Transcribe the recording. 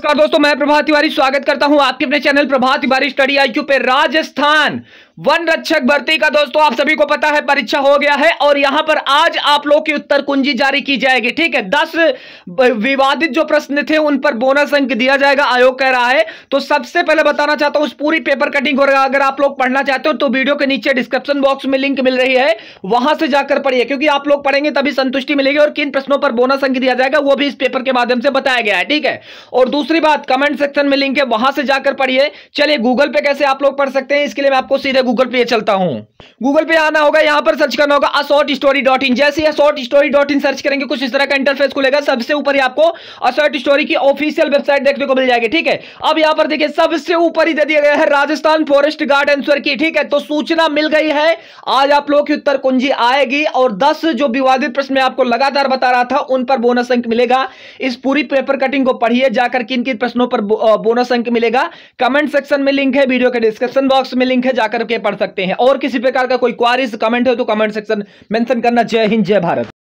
नमस्कार दोस्तों मैं प्रभात तिवारी स्वागत करता हूं आपके अपने चैनल प्रभात तिवारी स्टडी आई पे राजस्थान वन रक्षक भर्ती का दोस्तों आप सभी को पता है परीक्षा हो गया है और यहां पर आज आप लोग की उत्तर कुंजी जारी की जाएगी ठीक है दस विवादित जो प्रश्न थे उन पर बोनस अंक दिया जाएगा आयोग कह रहा है तो सबसे पहले बताना चाहता हूं पूरी पेपर कटिंग होगा अगर आप लोग पढ़ना चाहते हो तो वीडियो के नीचे डिस्क्रिप्शन बॉक्स में लिंक मिल रही है वहां से जाकर पढ़िए क्योंकि आप लोग पढ़ेंगे तभी संतुष्टि मिलेगी और किन प्रश्नों पर बोनस अंक दिया जाएगा वो भी इस पेपर के माध्यम से बताया गया है ठीक है और दूसरी बात कमेंट सेक्शन में लिंक है वहां से जाकर पढ़िए चलिए गूगल पे कैसे आप लोग पढ़ सकते हैं इसके लिए मैं आपको सीधे गूगल पे चलता हूँ गूगल पे आना होगा यहाँ पर सर्च करना होगा अशॉर्ट स्टोरी डॉट इन जैसे a short story dot in search करेंगे कुछ इस तरह का इंटरफेस खुलेगा सबसे ऊपर ही आपको अशॉर्ट स्टोरी की ऑफिशियल वेबसाइट देखने को मिल जाएगी ठीक है अब यहाँ पर देखिए सबसे ऊपर ही दे दिया गया है राजस्थान फॉरेस्ट गार्ड एंसर की ठीक है तो सूचना मिल गई है आज आप लोग की उत्तर कुंजी आएगी और दस जो विवादित प्रश्न मैं आपको लगातार बता रहा था उन पर बोनस अंक मिलेगा इस पूरी पेपर कटिंग को पढ़िए जाकर किन किन प्रश्नों पर बोनस अंक मिलेगा कमेंट सेक्शन में लिंक है वीडियो के डिस्क्रिप्शन बॉक्स में लिंक है जाकर करके पढ़ सकते हैं और किसी प्रकार का कोई क्वारीज कमेंट हो तो कमेंट सेक्शन मेंशन करना जय हिंद जय भारत